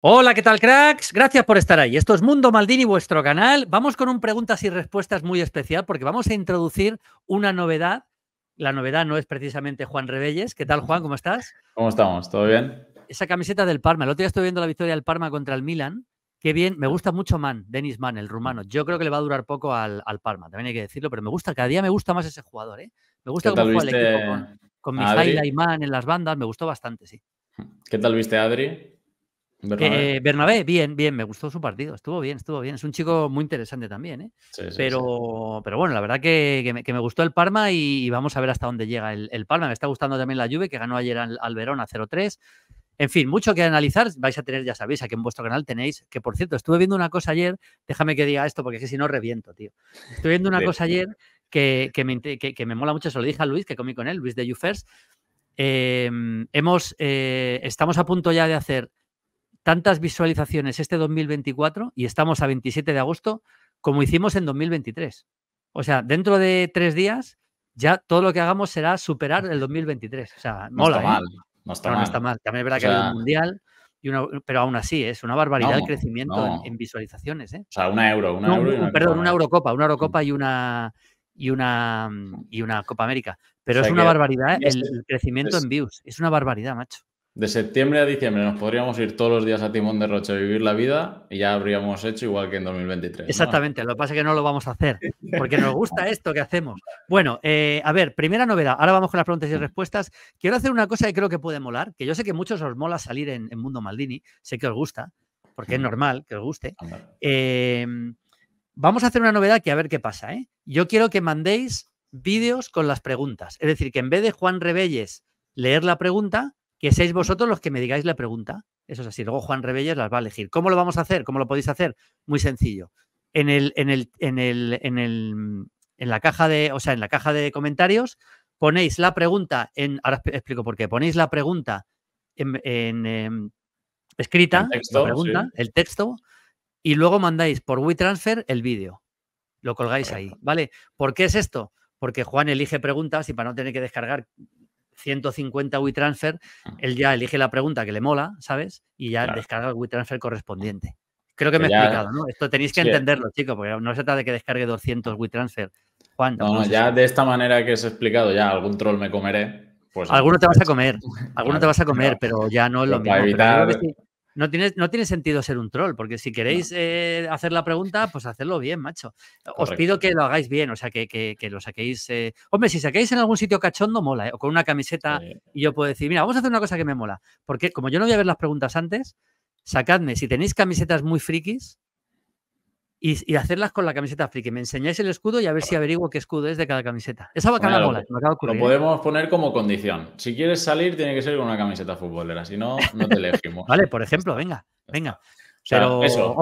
Hola, ¿qué tal, cracks? Gracias por estar ahí. Esto es Mundo Maldini, vuestro canal. Vamos con un preguntas y respuestas muy especial porque vamos a introducir una novedad. La novedad no es precisamente Juan Rebelles. ¿Qué tal, Juan? ¿Cómo estás? ¿Cómo estamos? ¿Todo bien? Esa camiseta del Parma. El otro día estoy viendo la victoria del Parma contra el Milan. Qué bien, me gusta mucho Man, Denis Man, el rumano. Yo creo que le va a durar poco al, Parma, también hay que decirlo, pero me gusta, cada día me gusta más ese jugador, ¿eh? Me gusta cómo juega el equipo con, con y Man en las bandas, me gustó bastante, sí. ¿Qué tal viste Adri? Eh, Bernabé. bien, bien, me gustó su partido, estuvo bien, estuvo bien. Es un chico muy interesante también, ¿eh? pero, pero bueno, la verdad que, me, gustó el Parma y vamos a ver hasta dónde llega el, Parma. Me está gustando también la Juve, que ganó ayer al, al Verona 0-3. En fin, mucho que analizar. Vais a tener, ya sabéis, aquí en vuestro canal tenéis, que por cierto, estuve viendo una cosa ayer, déjame que diga esto, porque es que si no reviento, tío. Estuve viendo una cosa ayer que, que me, mola mucho, se lo dije a Luis, que comí con él, Luis de YouFers. Em, hemos, eh, estamos a punto ya de hacer tantas visualizaciones este 2024, y estamos a 27 de agosto, como hicimos en 2023. O sea, dentro de tres días, ya todo lo que hagamos será superar el 2023. O sea, no mola. ¿eh? mal, no está, mal. No está mal. También es verdad que hay un mundial. Y una, pero aún así, ¿eh? es una barbaridad el crecimiento en, visualizaciones. ¿eh? O sea, una euro, una perdón, una Eurocopa, una Eurocopa y mm. una y una mm, y una Copa América. Pero es una barbaridad este el, crecimiento en views. Es una barbaridad, macho. De septiembre a diciembre nos podríamos ir todos los días a Timón de Roche a vivir la vida y ya habríamos hecho igual que en 2023. Exactamente, lo que pasa es que no lo vamos a hacer, porque nos gusta esto que hacemos. Bueno, eh, a ver, primera novedad, ahora vamos con las preguntas y respuestas. Quiero hacer una cosa que creo que puede molar, que yo sé que muchos os mola salir en, en Mundo Maldini, sé que os gusta, porque es normal que os guste. Em, vamos a hacer una novedad que a ver qué pasa. ¿eh? Yo quiero que mandéis vídeos con las preguntas, es decir, que en vez de Juan Rebelles leer la pregunta, que seáis vosotros los que me digáis la pregunta. Eso es así. Luego Juan Rebelles las va a elegir. ¿Cómo lo vamos a hacer? ¿Cómo lo podéis hacer? Muy sencillo. En el, en mm, la caja de, o sea, en la caja de comentarios, ponéis la pregunta en. Ahora explico por qué. Ponéis la pregunta en, em, escrita, el texto, pregunta, el texto, y luego mandáis por WeTransfer el vídeo. Lo colgáis ahí, ¿vale? ¿Por qué es esto? Porque Juan elige preguntas y para no tener que descargar 150 WeTransfer, ah. él ya elige la pregunta que le mola, ¿sabes? Y ya descarga el WeTransfer correspondiente. Creo que me he pues explicado, ¿no? Esto tenéis que entenderlo, chicos, porque no se trata de que descargue 200 WeTransfer. Juan, no, ya de esta manera que os he explicado, ya algún troll me comeré. Pues alguno te vas a comer, alguno te vas a comer, pero ya no es lo pues mismo no tiene, sentido ser un troll, porque si queréis eh, hacer la pregunta, pues hacerlo bien, macho. Os pido que lo hagáis bien, o sea, que, lo saquéis. Eh, hombre, si saquéis en algún sitio cachondo, mola, eh, o con una camiseta, y yo puedo decir, mira, vamos a hacer una cosa que me mola. Porque como yo no voy a ver las preguntas antes, sacadme, si tenéis camisetas muy frikis, y, hacerlas con la camiseta friki. Me enseñáis el escudo y a ver si averiguo qué escudo es de cada camiseta. Esa va mola, Lo ¿eh? podemos poner como condición. Si quieres salir, tiene que ser con una camiseta futbolera, si no, no te elegimos. vale, por ejemplo, venga, venga. Pero, eso,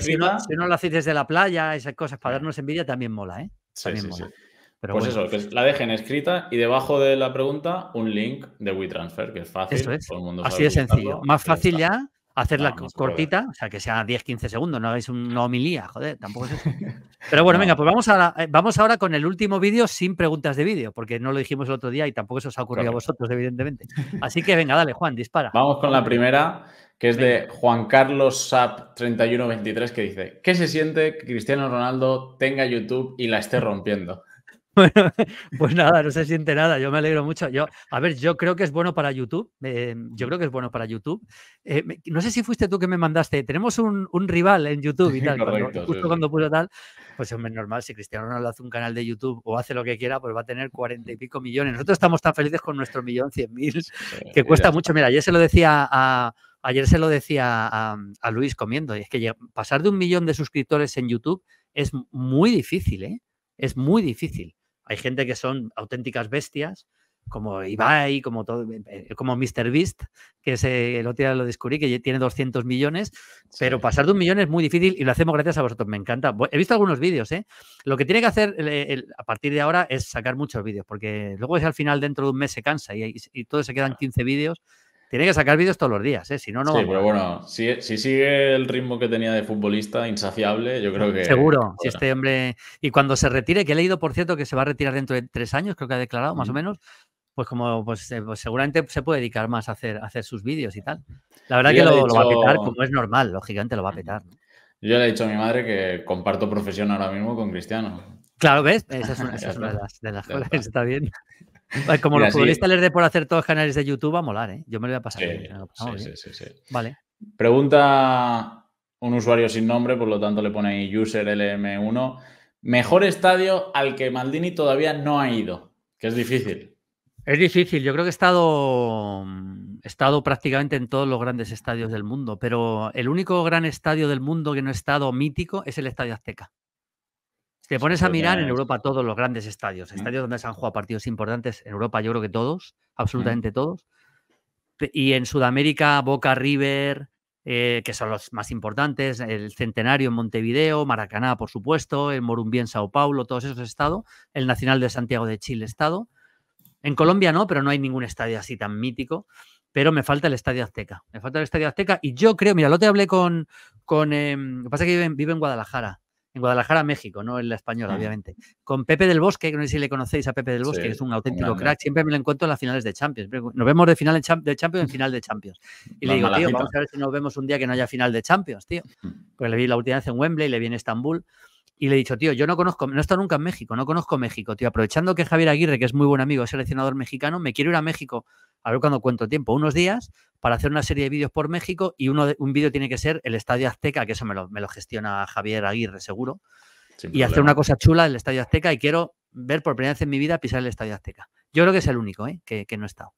si no, la hacéis desde la playa, esas cosas, para darnos envidia también mola, ¿eh? También mola. pues eso, la dejen escrita y debajo de la pregunta un link de WeTransfer, que es fácil. Todo el mundo Así de sencillo. Más fácil ya Hacerla cortita, o sea, que sea 10-15 segundos, no hagáis una homilía, joder, tampoco es eso. Pero bueno, venga, pues vamos, a eh, vamos ahora con el último vídeo sin preguntas de vídeo, porque no lo dijimos el otro día y tampoco eso os ha ocurrido a vosotros, evidentemente. Así que venga, dale, Juan, dispara. Vamos con la primera, que es de Juan Carlos Sap 3123, que dice, ¿qué se siente que Cristiano Ronaldo tenga YouTube y la esté rompiendo? pues nada, no se siente nada. Yo me alegro mucho. Yo, a ver, yo creo que es bueno para YouTube. Eh, yo creo que es bueno para YouTube. Eh, no sé si fuiste tú que me mandaste. Tenemos un, rival en YouTube y tal. justo cuando puso tal, pues es normal. Si Cristiano Ronaldo hace un canal de YouTube o hace lo que quiera, pues va a tener cuarenta y pico millones. Nosotros estamos tan felices con nuestro millón cien mil que cuesta mucho. Mira, ayer se lo decía a, ayer se lo decía a, a, Luis comiendo, y es que pasar de un millón de suscriptores en YouTube es muy difícil, ¿eh? Es muy difícil. Hay gente que son auténticas bestias, como Ibai, como, todo, eh, eh, como Mr. Beast, que se, el otro día lo descubrí, que tiene 200 millones, pero pasar de un millón es muy difícil y lo hacemos gracias a vosotros, me encanta. He visto algunos vídeos, ¿eh? Lo que tiene que hacer eh, a partir de ahora es sacar muchos vídeos, porque luego es al final, dentro de un mes, se cansa y, y todos se quedan 15 vídeos tiene que sacar vídeos todos los días, ¿eh? si no, no. Sí, pero bueno, si, sigue el ritmo que tenía de futbolista, insaciable, yo creo que. Seguro, si este hombre. Y cuando se retire, que he leído, por cierto, que se va a retirar dentro de tres años, creo que ha declarado, más o menos, pues como pues, eh, pues, seguramente se puede dedicar más a hacer, hacer sus vídeos y tal. La verdad que lo, va a petar, como es normal, lógicamente lo va a petar. Yo le he dicho a mi madre que comparto profesión ahora mismo con Cristiano. Claro, ¿ves? Esa es una, de las, de las está bien. Como los futbolistas les dé por hacer todos los canales de YouTube, va a molar, ¿eh? Yo me lo voy a pasar. Sí, sí, sí, Vale. Pregunta un usuario sin nombre, por lo tanto le pone ahí user LM1. Mejor estadio al que Maldini todavía no ha ido, que es difícil. Es difícil, yo creo que he estado, mm, estado prácticamente en todos los grandes estadios del mundo, pero el único gran estadio del mundo que no he estado mítico es el Estadio Azteca te pones a mirar en Europa todos los grandes estadios, estadios donde se han jugado partidos importantes, en Europa yo creo que todos, absolutamente todos. Y en Sudamérica, Boca River, eh, que son los más importantes, el Centenario en Montevideo, Maracaná, por supuesto, el Morumbí en Sao Paulo, todos esos estados, el Nacional de Santiago de Chile, estado. En Colombia no, pero no hay ningún estadio así tan mítico. Pero me falta el Estadio Azteca. Me falta el Estadio Azteca. Y yo creo, mira, lo te hablé con. con em, lo que pasa es que vive en Guadalajara Guadalajara, México, no en la española, obviamente. Con Pepe del Bosque, no sé si le conocéis a Pepe del Bosque, que es un auténtico crack, siempre me lo encuentro en las finales de Champions. Nos vemos de final de, Champions en final de Champions. Y le digo, tío, vamos a ver si nos vemos un día que no haya final de Champions, tío. Pues le vi la última vez en Wembley, le vi en Estambul. Y le he dicho, tío, yo no conozco, no he estado nunca en México, no conozco México, tío. Aprovechando que Javier Aguirre, que es muy buen amigo, es seleccionador mexicano, me quiero ir a México a ver cuándo cuento tiempo, unos días para hacer una serie de vídeos por México y uno de, un vídeo tiene que ser el Estadio Azteca, que eso me lo, gestiona Javier Aguirre seguro, y hacer una cosa chula del Estadio Azteca y quiero ver por primera vez en mi vida pisar el Estadio Azteca. Yo creo que es el único ¿eh? que, no he estado.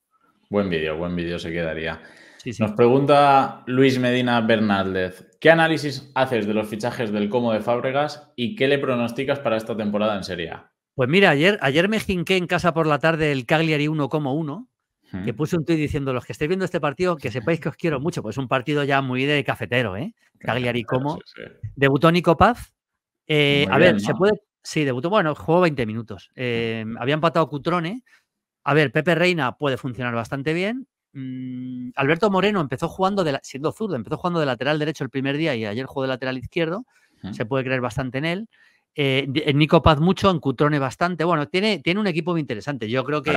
Buen vídeo, buen vídeo se quedaría. Nos pregunta Luis Medina Bernaldez ¿qué análisis haces de los fichajes del Como de Fábregas y qué le pronosticas para esta temporada en Serie Pues mira, ayer, ayer me jinqué en casa por la tarde el Cagliari 1,1 que puse un tuit diciendo, los que estéis viendo este partido, que sepáis que os quiero mucho, pues es un partido ya muy de cafetero, ¿eh? Cagliari como. Debutó Nico Paz. Eh, a ver, se puede... Sí, debutó, bueno, jugó 20 minutos. Eh, había empatado Cutrone. A ver, Pepe Reina puede funcionar bastante bien. Mm, Alberto Moreno empezó jugando, de siendo zurdo, empezó jugando de lateral derecho el primer día y ayer jugó de lateral izquierdo. Se puede creer bastante en él. Eh, eh, Nico Paz mucho, Cutrone bastante. Bueno, tiene, tiene un equipo muy interesante. Yo creo que.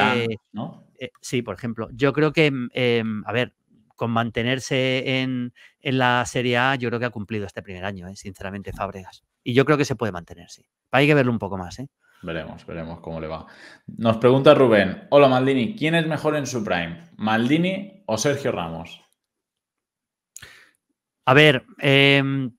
Eh, sí, por ejemplo. Yo creo que, mm, em, a ver, con mantenerse en, la Serie A, yo creo que ha cumplido este primer año, sinceramente, Fábregas. Y yo creo que se puede mantener, sí. Hay que verlo un poco más, ¿eh? Veremos, veremos cómo le va. Nos pregunta Rubén: Hola Maldini, ¿quién es mejor en su prime? ¿Maldini o Sergio Ramos? A ver, eh,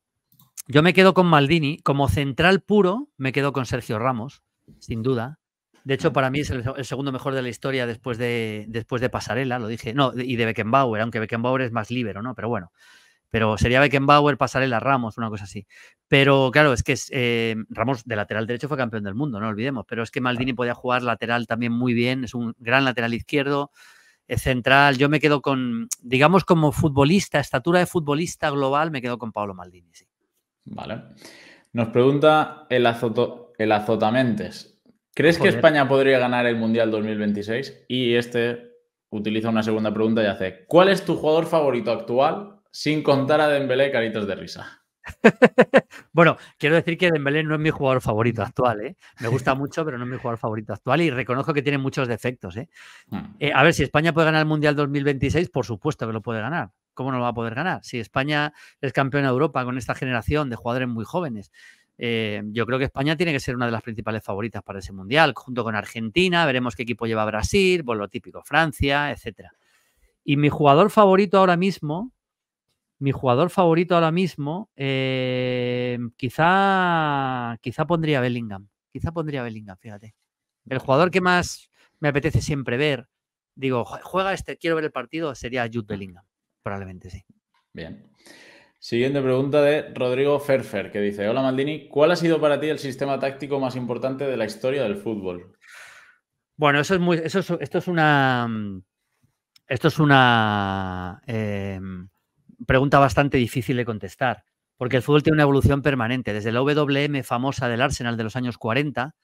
yo me quedo con Maldini. Como central puro, me quedo con Sergio Ramos, sin duda. De hecho, para mí es el, segundo mejor de la historia después de, después de Pasarela, lo dije. No, y de Beckenbauer, aunque Beckenbauer es más libero, ¿no? Pero bueno. Pero sería Beckenbauer, Pasarela, Ramos, una cosa así. Pero claro, es que eh, Ramos de lateral derecho fue campeón del mundo, no olvidemos. Pero es que Maldini podía jugar lateral también muy bien, es un gran lateral izquierdo central. Yo me quedo con, digamos, como futbolista, estatura de futbolista global, me quedo con Pablo Maldini, sí. Vale. Nos pregunta el, azoto, azotamentes. ¿Crees que España podría ganar el Mundial 2026? Y este utiliza una segunda pregunta y hace, ¿cuál es tu jugador favorito actual sin contar a Dembélé caritas de risa? bueno, quiero decir que Dembélé no es mi jugador favorito actual, ¿eh? Me gusta mucho, pero no es mi jugador favorito actual y reconozco que tiene muchos defectos, ¿eh? Hmm. Eh, a ver, si España puede ganar el Mundial 2026, por supuesto que lo puede ganar. ¿cómo no va a poder ganar? Si España es campeona de Europa con esta generación de jugadores muy jóvenes, eh, yo creo que España tiene que ser una de las principales favoritas para ese mundial, junto con Argentina, veremos qué equipo lleva Brasil, por lo típico, Francia, etcétera. Y mi jugador favorito ahora mismo, mi jugador favorito ahora mismo, eh, quizá, quizá pondría Bellingham, quizá pondría Bellingham, fíjate. El jugador que más me apetece siempre ver, digo, juega este, quiero ver el partido, sería Jude Bellingham probablemente sí. Bien. Siguiente pregunta de Rodrigo Ferfer, que dice, hola Maldini, ¿cuál ha sido para ti el sistema táctico más importante de la historia del fútbol? Bueno, eso es muy, esto es una, esto es una em, pregunta bastante difícil de contestar, porque el fútbol tiene una evolución permanente, desde la WM famosa del Arsenal de los años 40,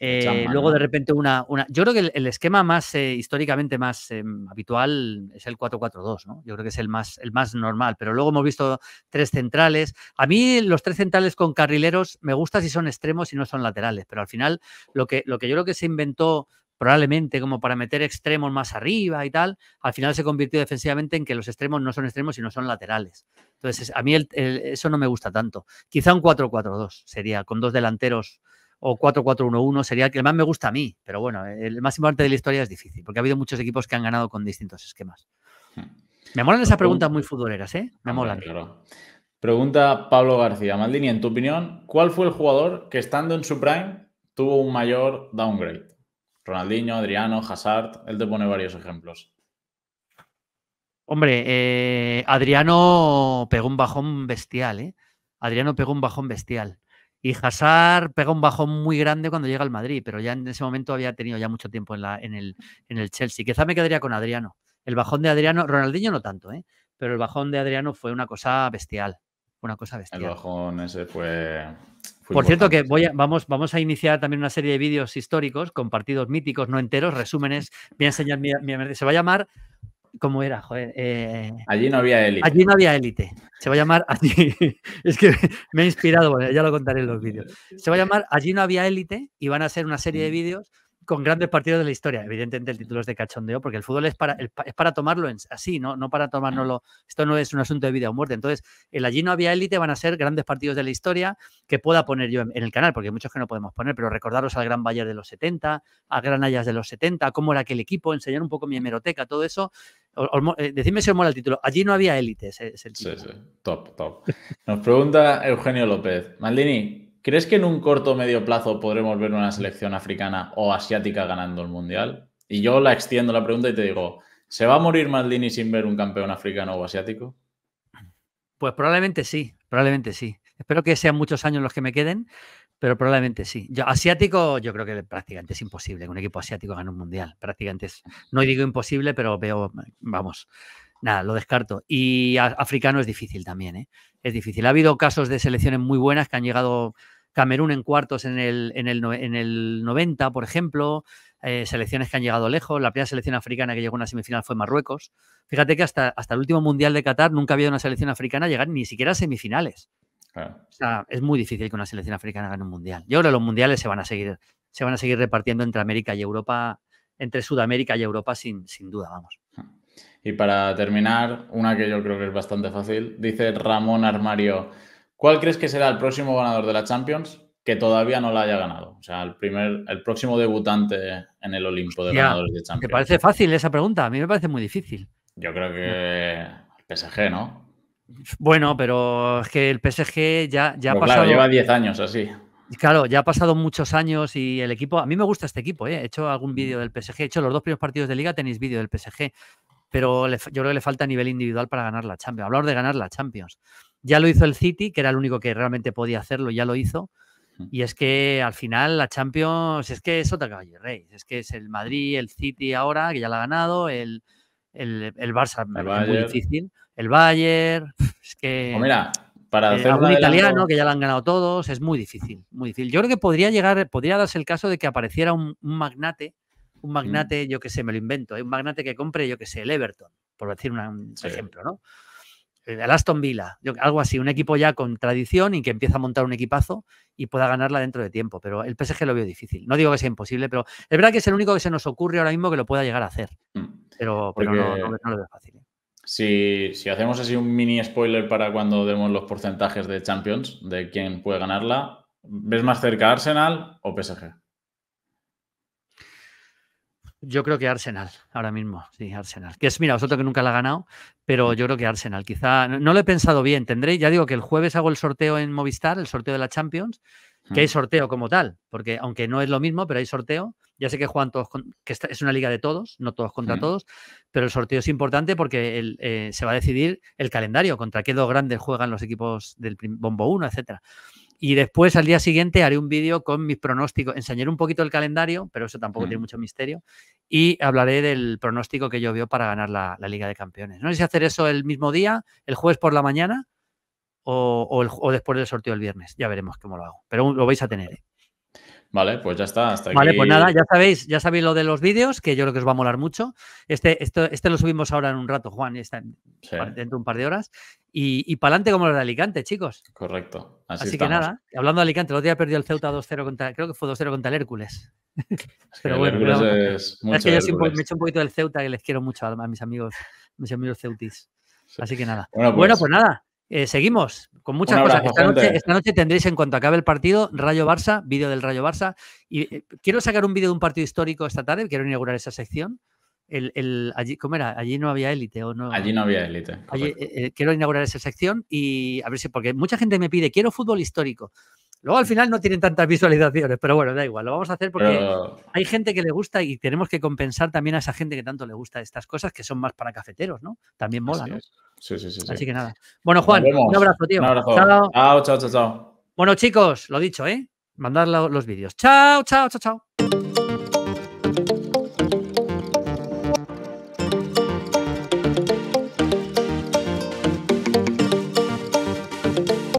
eh, luego de repente una, una, Yo creo que el, esquema más eh, históricamente más em, habitual es el 4-4-2, ¿no? Yo creo que es el más, el más normal, pero luego hemos visto tres centrales. A mí los tres centrales con carrileros me gusta si son extremos y no son laterales, pero al final lo que, lo que yo creo que se inventó probablemente como para meter extremos más arriba y tal, al final se convirtió defensivamente en que los extremos no son extremos y no son laterales. Entonces a mí eso no me gusta tanto. Quizá un 4-4-2 sería con dos delanteros o 4-4-1-1 sería el que más me gusta a mí, pero bueno, el máximo importante de la historia es difícil, porque ha habido muchos equipos que han ganado con distintos esquemas. Hmm. Me molan esas pues preguntas muy futboleras, ¿eh? Me molan. Pregunta Pablo García. Maldini, en tu opinión, ¿cuál fue el jugador que estando en su prime tuvo un mayor downgrade? Ronaldinho, Adriano, Hazard, él te pone varios ejemplos. Hombre, eh, Adriano pegó un bajón bestial, ¿eh? Adriano pegó un bajón bestial. Y Hazard pega un bajón muy grande cuando llega al Madrid, pero ya en ese momento había tenido ya mucho tiempo en, el, Chelsea. Quizá me quedaría con Adriano. El bajón de Adriano, Ronaldinho no tanto, ¿eh? pero el bajón de Adriano fue una cosa bestial. Una cosa bestial. El bajón ese fue. Por cierto, que voy vamos, vamos a iniciar también una serie de vídeos históricos con partidos míticos, no enteros, resúmenes. Voy a enseñar, mi, se va a llamar ¿Cómo era? Eh, allí no había élite. Allí no había élite. Se va a llamar es que me he inspirado, ya lo contaré en los vídeos. Se va a llamar Allí no había élite y van a ser una serie de vídeos con grandes partidos de la historia. Evidentemente el título es de cachondeo, porque el fútbol es para, para tomarlo en, así, ¿no? no para tomárnoslo. Esto no es un asunto de vida o muerte. Entonces, el allí no había élite van a ser grandes partidos de la historia que pueda poner yo en, el canal, porque hay muchos que no podemos poner, pero recordaros al Gran Bayern de los 70, al Gran Ayas de los 70, cómo era aquel equipo, enseñar un poco mi hemeroteca, todo eso. Eh, decime si os mola el título. Allí no había élite, el título. top, top. Nos pregunta Eugenio López. Maldini, ¿Crees que en un corto o medio plazo podremos ver una selección africana o asiática ganando el mundial? Y yo la extiendo la pregunta y te digo, ¿se va a morir Maldini sin ver un campeón africano o asiático? Pues probablemente sí, probablemente sí. Espero que sean muchos años los que me queden, pero probablemente sí. Yo, asiático, yo creo que prácticamente es imposible que un equipo asiático gane un mundial. Prácticamente no digo imposible, pero veo, vamos, nada, lo descarto. Y africano es difícil también, ¿eh? Es difícil. Ha habido casos de selecciones muy buenas que han llegado Camerún en cuartos en el, en el, 90, por ejemplo, eh, selecciones que han llegado lejos. La primera selección africana que llegó a una semifinal fue Marruecos. Fíjate que hasta, hasta el último Mundial de Qatar nunca había una selección africana llegar ni siquiera a semifinales. O sea, es muy difícil que una selección africana gane un mundial. Yo creo que los mundiales se van a seguir, se van a seguir repartiendo entre América y Europa, entre Sudamérica y Europa, sin, sin duda, vamos. Y para terminar, una que yo creo que es bastante fácil, dice Ramón Armario. ¿Cuál crees que será el próximo ganador de la Champions que todavía no la haya ganado? O sea, el, primer, el próximo debutante en el Olimpo de ganadores de Champions. Me parece fácil esa pregunta, a mí me parece muy difícil. Yo creo que el PSG, ¿no? Bueno, pero es que el PSG ya, ya ha pasado. Claro, lleva 10 años así. Claro, ya ha pasado muchos años y el equipo. A mí me gusta este equipo, ¿eh? he hecho algún mm. vídeo del PSG, he hecho los dos primeros partidos de liga, tenéis vídeo del PSG, pero yo creo que le falta a nivel individual para ganar la Champions. hablar de ganar la Champions. Ya lo hizo el City, que era el único que realmente podía hacerlo, ya lo hizo. Y es que al final la Champions es que es otra caballo rey. Es que es el Madrid, el City ahora, que ya la ha ganado, el, el, el Barça, muy difícil, el Bayern. Es que. Pues para eh, hacer un italiano que ya la han ganado todos, es muy difícil, muy difícil. Yo creo que podría llegar, podría darse el caso de que apareciera un, magnate, un mm. magnate, yo que sé, me lo invento, ¿eh? un magnate que compre, yo que sé, el Everton, por decir un ejemplo, ¿no? el Aston Villa, algo así, un equipo ya con tradición y que empieza a montar un equipazo y pueda ganarla dentro de tiempo. Pero el PSG lo veo difícil. No digo que sea imposible, pero es verdad que es el único que se nos ocurre ahora mismo que lo pueda llegar a hacer. Mm. Pero, no, lo veo fácil. ¿eh? Si, si, hacemos así un mini spoiler para cuando demos los porcentajes de Champions, de quién puede ganarla, ¿ves más cerca Arsenal o PSG? Yo creo que Arsenal, ahora mismo, sí, Arsenal. Que es, mira, vosotros que nunca la ha ganado, pero yo creo que Arsenal. Quizá, no, lo he pensado bien, tendré, ya digo que el jueves hago el sorteo en Movistar, el sorteo de la Champions, que hay sorteo como tal, porque aunque no es lo mismo, pero hay sorteo. Ya sé que juegan todos, que es una liga de todos, no todos contra todos, pero el sorteo es importante porque eh, se va a decidir el calendario, contra qué dos grandes juegan los equipos del bombo 1, etcétera. Y después al día siguiente haré un vídeo con mis pronósticos. Enseñaré un poquito el calendario, pero eso tampoco tiene mucho misterio. Y hablaré del pronóstico que yo veo para ganar la, Liga de Campeones. No sé si hacer eso el mismo día, el jueves por la mañana o, el, después del sorteo el viernes. Ya veremos cómo lo hago. Pero lo vais a tener. ¿eh? Vale, pues ya está. Hasta aquí. Vale, pues nada, ya sabéis, ya sabéis lo de los vídeos, que yo creo que os va a molar mucho. Este, este lo subimos ahora en un rato, Juan, está dentro de un par de horas. Y, y para adelante como lo de Alicante, chicos. Correcto. Así, que nada, hablando de Alicante, el otro día perdió el Ceuta 2-0 contra, creo que fue 2-0 contra el Hércules. Pero bueno, es, que yo siempre me hecho un poquito del Ceuta que les quiero mucho a mis amigos, mis amigos ceutis. Así que nada. bueno, pues, pues nada. Eh, seguimos con muchas cosas. Esta noche, tendréis, en cuanto acabe el partido, Rayo Barça, vídeo del Rayo Barça. Y eh, quiero sacar un vídeo de un partido histórico esta tarde, quiero inaugurar esa sección. allí, ¿Cómo era? Allí no había élite. ¿o no? Allí no había élite. Eh, quiero inaugurar esa sección y a ver si, porque mucha gente me pide, quiero fútbol histórico. Luego al final no tienen tantas visualizaciones, pero bueno, da igual, lo vamos a hacer porque hay gente que le gusta y tenemos que compensar también a esa gente que tanto le gusta estas cosas que son más para cafeteros, ¿no? También mola, ¿no? Sí, sí, sí. Así que nada. Bueno, Juan, un abrazo, tío. Un abrazo. Chao. chao, chao, chao, Bueno, chicos, lo dicho, ¿eh? Mandar los vídeos. Chao, chao, chao, chao.